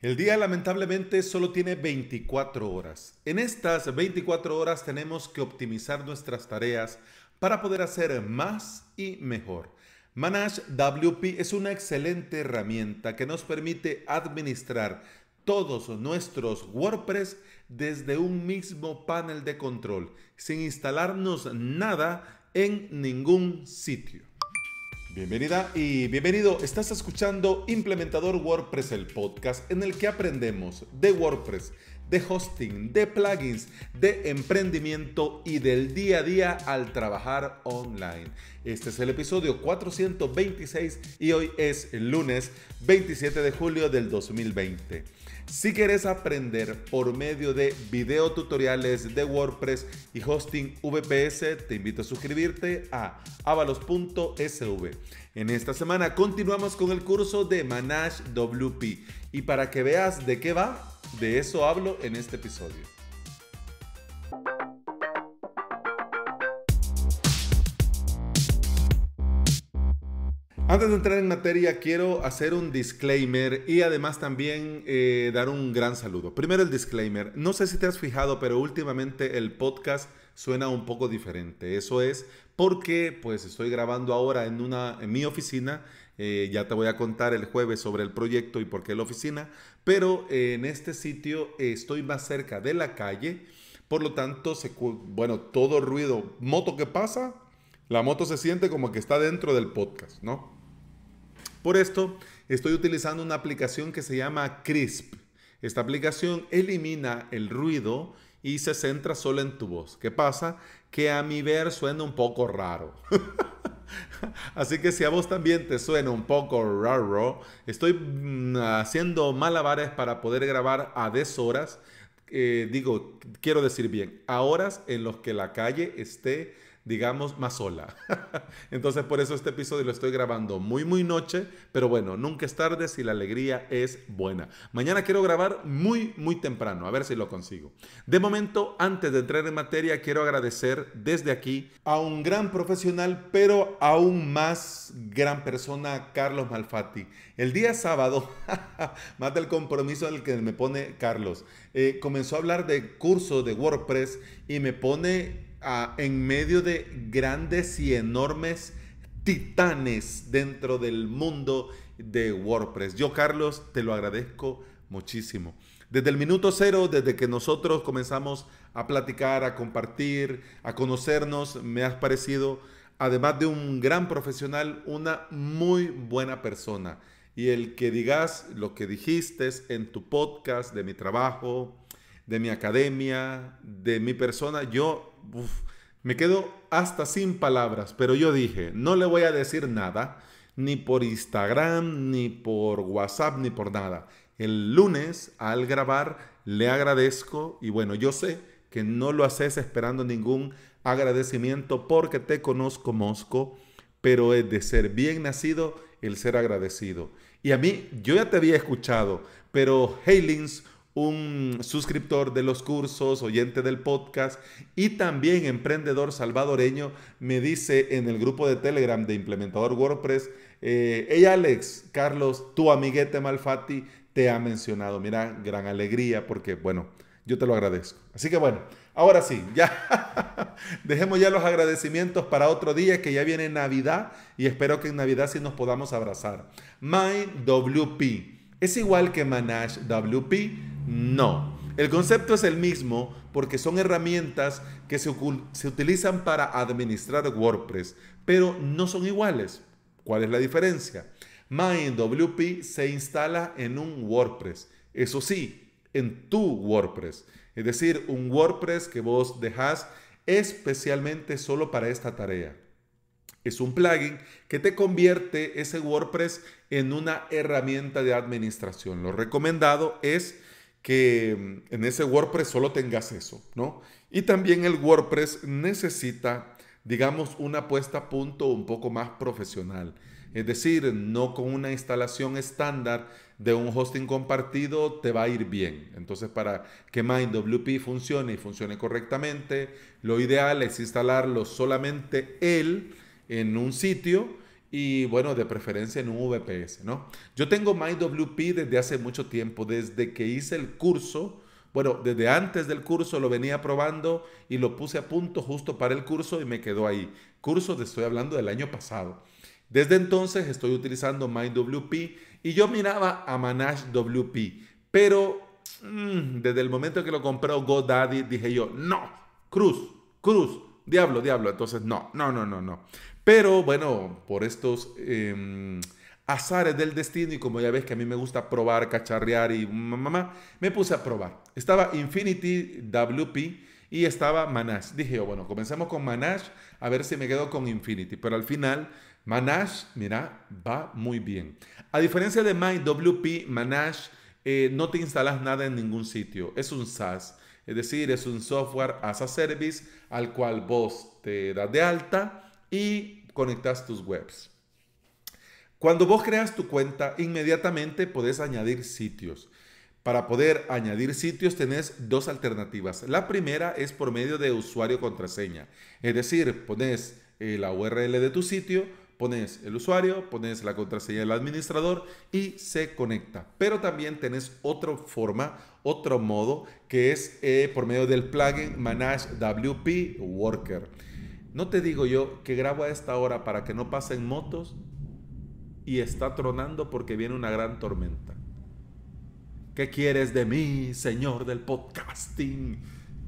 El día lamentablemente solo tiene 24 horas. En estas 24 horas tenemos que optimizar nuestras tareas para poder hacer más y mejor. ManageWP WP es una excelente herramienta que nos permite administrar todos nuestros WordPress desde un mismo panel de control, sin instalarnos nada en ningún sitio. Bienvenida y bienvenido. Estás escuchando Implementador WordPress, el podcast en el que aprendemos de WordPress, de hosting, de plugins, de emprendimiento y del día a día al trabajar online. Este es el episodio 426 y hoy es el lunes 27 de julio del 2020. Si quieres aprender por medio de video tutoriales de WordPress y hosting VPS, te invito a suscribirte a avalos.sv. En esta semana continuamos con el curso de Manage WP y para que veas de qué va, de eso hablo en este episodio. Antes de entrar en materia, quiero hacer un disclaimer y además también eh, dar un gran saludo. Primero el disclaimer. No sé si te has fijado, pero últimamente el podcast suena un poco diferente. Eso es porque pues estoy grabando ahora en, una, en mi oficina. Eh, ya te voy a contar el jueves sobre el proyecto y por qué la oficina. Pero eh, en este sitio estoy más cerca de la calle. Por lo tanto, se, bueno, todo ruido, moto que pasa, la moto se siente como que está dentro del podcast, ¿no? Por esto, estoy utilizando una aplicación que se llama Crisp. Esta aplicación elimina el ruido y se centra solo en tu voz. ¿Qué pasa? Que a mi ver suena un poco raro. Así que si a vos también te suena un poco raro, estoy mm, haciendo malabares para poder grabar a 10 horas. Eh, digo, quiero decir bien, a horas en los que la calle esté digamos, más sola. Entonces, por eso este episodio lo estoy grabando muy, muy noche, pero bueno, nunca es tarde si la alegría es buena. Mañana quiero grabar muy, muy temprano, a ver si lo consigo. De momento, antes de entrar en materia, quiero agradecer desde aquí a un gran profesional, pero aún más gran persona, Carlos Malfatti. El día sábado, más del compromiso del que me pone Carlos, eh, comenzó a hablar de curso de WordPress y me pone en medio de grandes y enormes titanes dentro del mundo de WordPress. Yo, Carlos, te lo agradezco muchísimo. Desde el minuto cero, desde que nosotros comenzamos a platicar, a compartir, a conocernos, me has parecido, además de un gran profesional, una muy buena persona. Y el que digas lo que dijiste en tu podcast de mi trabajo, de mi academia, de mi persona, yo me quedo hasta sin palabras, pero yo dije, no le voy a decir nada, ni por Instagram, ni por WhatsApp, ni por nada. El lunes, al grabar, le agradezco y bueno, yo sé que no lo haces esperando ningún agradecimiento porque te conozco, Mosco, pero es de ser bien nacido el ser agradecido. Y a mí, yo ya te había escuchado, pero Halings, un suscriptor de los cursos, oyente del podcast y también emprendedor salvadoreño, me dice en el grupo de Telegram de Implementador WordPress, eh, hey Alex, Carlos, tu amiguete Malfati te ha mencionado. Mira, gran alegría porque, bueno, yo te lo agradezco. Así que bueno, ahora sí, ya dejemos ya los agradecimientos para otro día que ya viene Navidad y espero que en Navidad sí nos podamos abrazar. MyWP es igual que Manage WP no. El concepto es el mismo porque son herramientas que se, utilizan para administrar WordPress, pero no son iguales. ¿Cuál es la diferencia? MyWP se instala en un WordPress, eso sí, en tu WordPress, es decir, un WordPress que vos dejas especialmente solo para esta tarea. Es un plugin que te convierte ese WordPress en una herramienta de administración. Lo recomendado es que mm, en ese WordPress solo tengas eso, ¿no? Y también el WordPress necesita, digamos, una puesta a punto un poco más profesional. Es decir, no con una instalación estándar de un hosting compartido te va a ir bien. Entonces, para que MindWP funcione y funcione correctamente, lo ideal es instalarlo solamente él en un sitio y bueno, de preferencia en un VPS, ¿no? Yo tengo MyWP desde hace mucho tiempo, desde que hice el curso, bueno, desde antes del curso lo venía probando y lo puse a punto justo para el curso y me quedó ahí. Curso te estoy hablando del año pasado. Desde entonces estoy utilizando MyWP y yo miraba a Manage WP, pero mm, desde el momento que lo compró GoDaddy dije yo, no, Cruz, Cruz, Diablo, diablo. Entonces, no, no, no, no, no. Pero bueno, por estos em, azares del destino y como ya ves que a mí me gusta probar, cacharrear y mamá, me puse a probar. Estaba Infinity WP y estaba Manash. Dije bueno, comencemos con Manash a ver si me quedo con Infinity. Pero al final, Manash, mira, va muy bien. A diferencia de MyWP, Manash eh, no te instalas nada en ningún sitio. Es un SaaS. Es decir, es un software as a service al cual vos te das de alta y conectas tus webs. Cuando vos creas tu cuenta, inmediatamente podés añadir sitios. Para poder añadir sitios tenés dos alternativas. La primera es por medio de usuario contraseña. Es decir, pones eh, la URL de tu sitio, pones el usuario, pones la contraseña del administrador y se conecta. Pero también tenés otra forma, otro modo, que es eh, por medio del plugin Manage WP Worker. No te digo yo que grabo a esta hora para que no pasen motos y está tronando porque viene una gran tormenta. ¿Qué quieres de mí, señor del podcasting?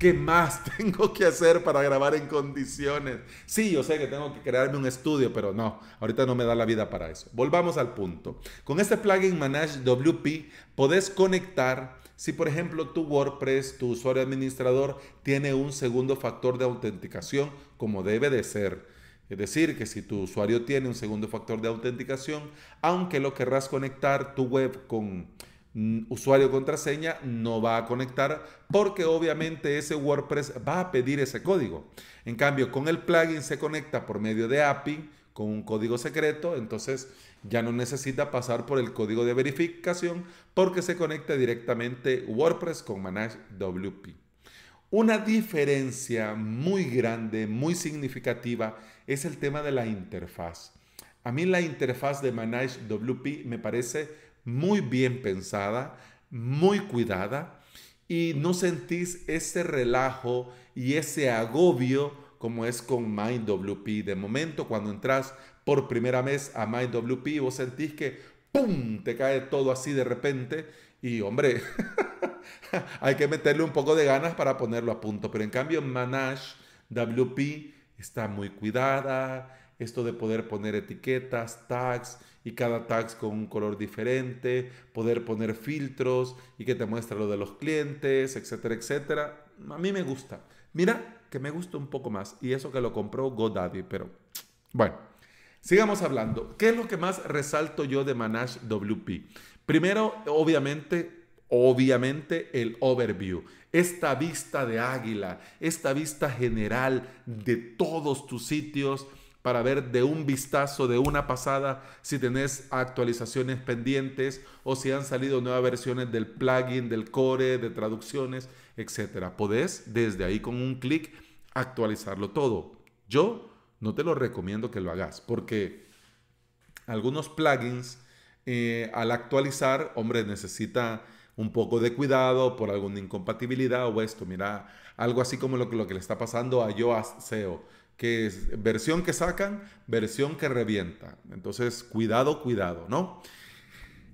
¿Qué más tengo que hacer para grabar en condiciones? Sí, yo sé que tengo que crearme un estudio, pero no, ahorita no me da la vida para eso. Volvamos al punto. Con este plugin Manage WP podés conectar si por ejemplo tu WordPress, tu usuario administrador tiene un segundo factor de autenticación como debe de ser. Es decir, que si tu usuario tiene un segundo factor de autenticación, aunque lo querrás conectar tu web con Mm, usuario contraseña no va a conectar porque obviamente ese WordPress va a pedir ese código. En cambio, con el plugin se conecta por medio de API con un código secreto, entonces ya no necesita pasar por el código de verificación porque se conecta directamente WordPress con Manage WP. Una diferencia muy grande, muy significativa, es el tema de la interfaz. A mí la interfaz de Manage WP me parece muy bien pensada, muy cuidada y no sentís ese relajo y ese agobio como es con MindWP. De momento, cuando entras por primera vez a MindWP, vos sentís que ¡pum! te cae todo así de repente y hombre, hay que meterle un poco de ganas para ponerlo a punto. Pero en cambio, Manage WP está muy cuidada. Esto de poder poner etiquetas, tags, y cada tag con un color diferente, poder poner filtros y que te muestre lo de los clientes, etcétera, etcétera. A mí me gusta. Mira que me gusta un poco más y eso que lo compró GoDaddy, pero bueno, sigamos hablando. ¿Qué es lo que más resalto yo de Manage WP? Primero, obviamente, Obviamente el overview, esta vista de águila, esta vista general de todos tus sitios, para ver de un vistazo, de una pasada, si tenés actualizaciones pendientes o si han salido nuevas versiones del plugin, del core, de traducciones, etc. Podés desde ahí con un clic actualizarlo todo. Yo no te lo recomiendo que lo hagas porque algunos plugins eh, al actualizar, hombre, necesita un poco de cuidado por alguna incompatibilidad o esto. Mira, algo así como lo, que, le está pasando a Yoast SEO que es versión que sacan, versión que revienta. Entonces, cuidado, cuidado, ¿no?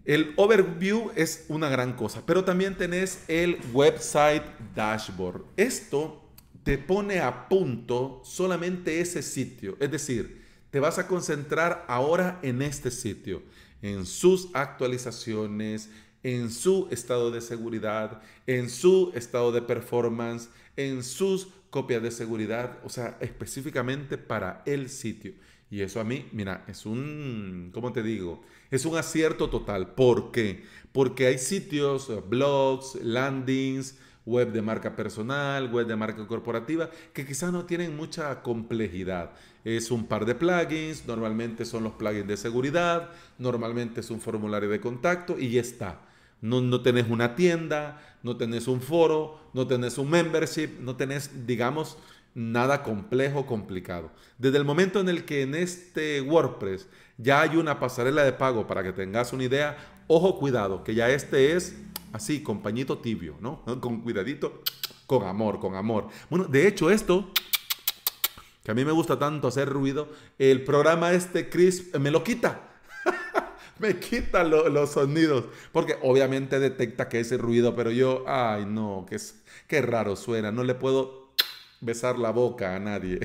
El overview es una gran cosa, pero también tenés el website dashboard. Esto te pone a punto solamente ese sitio, es decir, te vas a concentrar ahora en este sitio, en sus actualizaciones, en su estado de seguridad, en su estado de performance, en sus copias de seguridad, o sea, específicamente para el sitio. Y eso a mí, mira, es un, ¿cómo te digo? Es un acierto total. ¿Por qué? Porque hay sitios, eh, blogs, landings, web de marca personal, web de marca corporativa, que quizás no tienen mucha complejidad. Es un par de plugins, normalmente son los plugins de seguridad, normalmente es un formulario de contacto y ya está. No, no tenés una tienda, no tenés un foro, no tenés un membership, no tenés, digamos, nada complejo, complicado. Desde el momento en el que en este WordPress ya hay una pasarela de pago para que tengas una idea, ojo cuidado, que ya este es así, compañito tibio, ¿no? Con cuidadito, con amor, con amor. Bueno, de hecho esto, que a mí me gusta tanto hacer ruido, el programa este Chris me lo quita me quita los sonidos, porque obviamente detecta que ese ruido, pero yo, ay no, qué, qué raro suena, no le puedo besar la boca a nadie.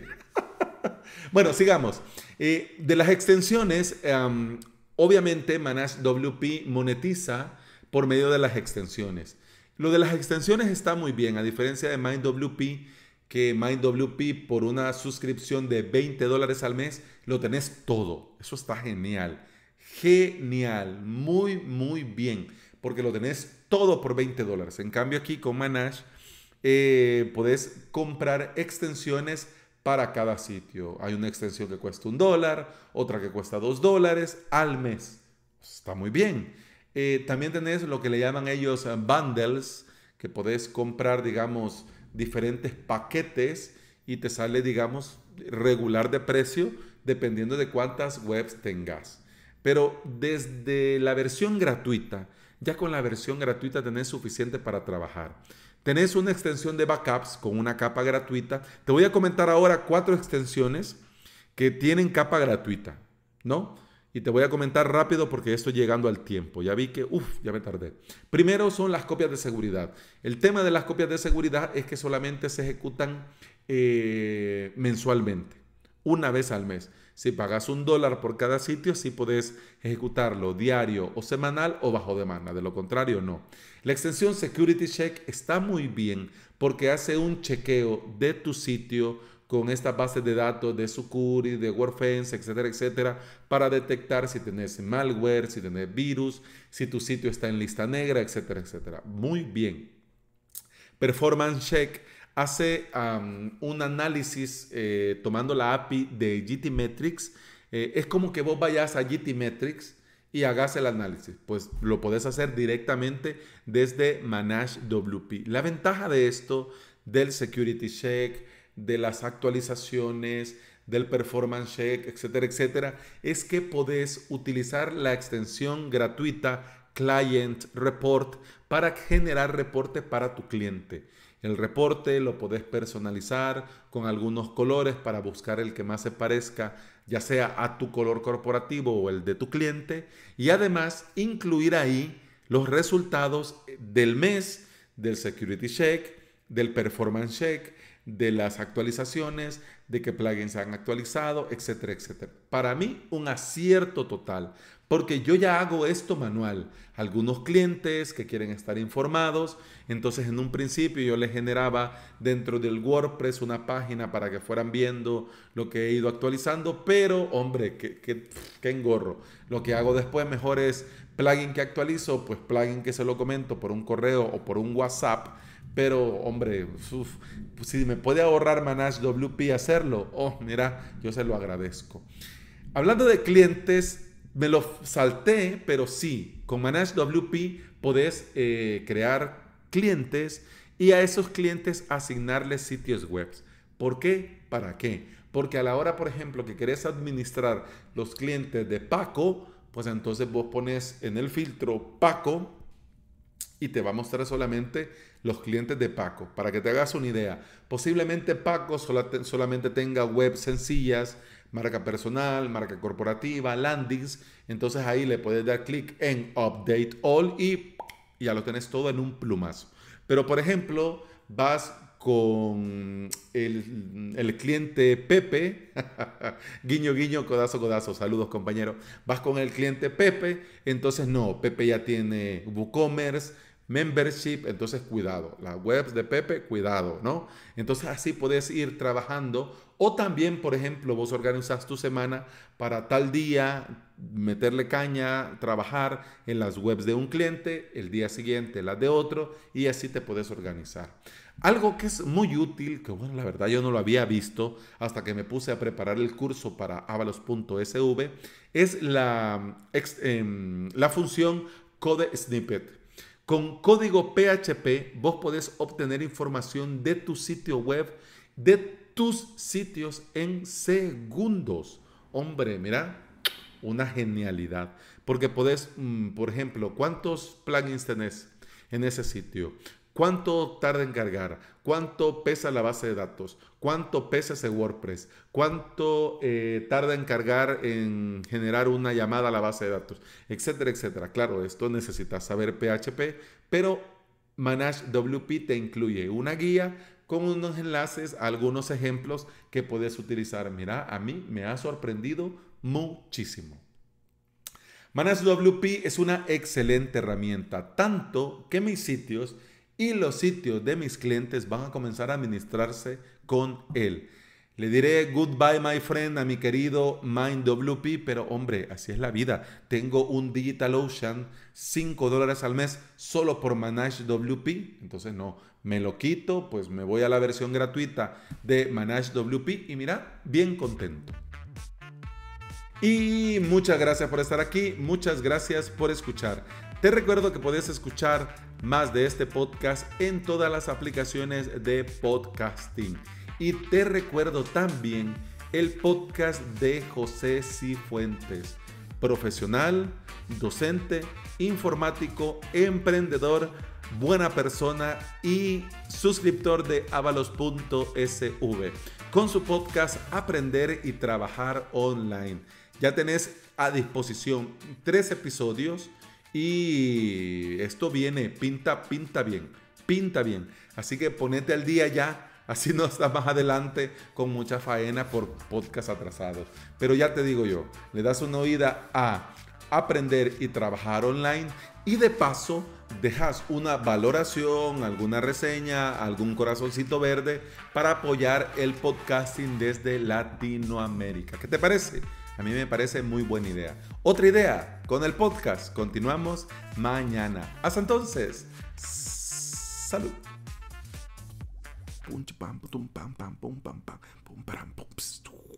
bueno, sigamos. Eh, de las extensiones, em, obviamente Manage WP monetiza por medio de las extensiones. Lo de las extensiones está muy bien, a diferencia de MindWP, que MindWP por una suscripción de 20 dólares al mes lo tenés todo. Eso está genial. Genial, muy, muy bien, porque lo tenés todo por 20 dólares. En cambio aquí con Manage eh, Puedes podés comprar extensiones para cada sitio. Hay una extensión que cuesta un dólar, otra que cuesta dos dólares al mes. Está muy bien. Eh, también tenés lo que le llaman ellos eh, bundles, que podés comprar, digamos, diferentes paquetes y te sale, digamos, regular de precio dependiendo de cuántas webs tengas. Pero desde la versión gratuita, ya con la versión gratuita tenés suficiente para trabajar. Tenés una extensión de backups con una capa gratuita. Te voy a comentar ahora cuatro extensiones que tienen capa gratuita, ¿no? Y te voy a comentar rápido porque estoy llegando al tiempo. Ya vi que, uff, ya me tardé. Primero son las copias de seguridad. El tema de las copias de seguridad es que solamente se ejecutan eh, mensualmente, una vez al mes. Si pagas un dólar por cada sitio, sí puedes ejecutarlo diario o semanal o bajo demanda, de lo contrario no. La extensión Security Check está muy bien porque hace un chequeo de tu sitio con esta base de datos de Sucuri, de WordFence, etcétera, etcétera, para detectar si tenés malware, si tenés virus, si tu sitio está en lista negra, etcétera, etcétera. Muy bien. Performance Check hace un análisis eh, tomando la API de GTmetrix. Eh, es como que vos vayas a GTmetrix y hagas el análisis. Pues lo podés hacer directamente desde Manage WP. La ventaja de esto, del security check, de las actualizaciones, del performance check, etcétera, etcétera, es que podés utilizar la extensión gratuita Client Report para generar reporte para tu cliente. El reporte lo podés personalizar con algunos colores para buscar el que más se parezca, ya sea a tu color corporativo o el de tu cliente. Y además incluir ahí los resultados del mes, del security check, del performance check de las actualizaciones, de qué plugins se han actualizado, etcétera, etcétera. Para mí, un acierto total, porque yo ya hago esto manual. Algunos clientes que quieren estar informados, entonces en un principio yo les generaba dentro del WordPress una página para que fueran viendo lo que he ido actualizando, pero hombre, qué qué engorro. Lo que hago después mejor es plugin que actualizo, pues plugin que se lo comento por un correo o por un WhatsApp pero, hombre, pues, si me puede ahorrar ManageWP hacerlo, oh, mira, yo se lo agradezco. Hablando de clientes, me lo salté, pero sí, con ManageWP podés eh, crear clientes y a esos clientes asignarles sitios web. ¿Por qué? ¿Para qué? Porque a la hora, por ejemplo, que querés administrar los clientes de Paco, pues entonces vos pones en el filtro Paco y te va a mostrar solamente los clientes de Paco. Para que te hagas una idea, posiblemente Paco solamente tenga web sencillas, marca personal, marca corporativa, landings. Entonces ahí le puedes dar clic en Update All y ya lo tenés todo en un plumazo. Pero por ejemplo, vas con el, el, cliente Pepe, guiño, guiño, codazo, codazo, saludos compañero, vas con el cliente Pepe, entonces no, Pepe ya tiene WooCommerce, membership, entonces cuidado. Las webs de Pepe, cuidado, ¿no? Entonces así puedes ir trabajando. O también, por ejemplo, vos organizas tu semana para tal día, meterle caña, trabajar en las webs de un cliente, el día siguiente las de otro, y así te puedes organizar. Algo que es muy útil, que bueno, la verdad yo no lo había visto hasta que me puse a preparar el curso para avalos.sv, es la, em, la función code snippet. Con código PHP vos podés obtener información de tu sitio web, de tus sitios en segundos. Hombre, mira, una genialidad. Porque podés, mm, por ejemplo, ¿cuántos plugins tenés en ese sitio? cuánto tarda en cargar, cuánto pesa la base de datos, cuánto pesa ese WordPress, cuánto eh, tarda en cargar, en generar una llamada a la base de datos, etcétera, etcétera. Claro, esto necesitas saber PHP, pero ManageWP te incluye una guía con unos enlaces, algunos ejemplos que puedes utilizar. Mira, a mí me ha sorprendido muchísimo. ManageWP es una excelente herramienta, tanto que mis sitios y los sitios de mis clientes van a comenzar a administrarse con él. Le diré goodbye, my friend, a mi querido MindWP, pero hombre, así es la vida. Tengo un DigitalOcean, 5 dólares al mes, solo por ManageWP. Entonces, no, me lo quito, pues me voy a la versión gratuita de ManageWP. y mira, bien contento. Y muchas gracias por estar aquí, muchas gracias por escuchar. Te recuerdo que puedes escuchar más de este podcast en todas las aplicaciones de podcasting. Y te recuerdo también el podcast de José Cifuentes, profesional, docente, informático, emprendedor, buena persona y suscriptor de avalos.sv con su podcast Aprender y Trabajar Online. Ya tenés a disposición tres episodios y esto viene, pinta, pinta bien, pinta bien. Así que ponete al día ya. Así no estás más adelante con mucha faena por podcast atrasados. Pero ya te digo yo, le das una oída a aprender y trabajar online y de paso dejas una valoración, alguna reseña, algún corazoncito verde para apoyar el podcasting desde Latinoamérica. ¿Qué te parece? A mí me parece muy buena idea. Otra idea, con el podcast continuamos mañana. Hasta entonces, salud. pam, pum, pam, pam, pum, pam, pam, pum, pam,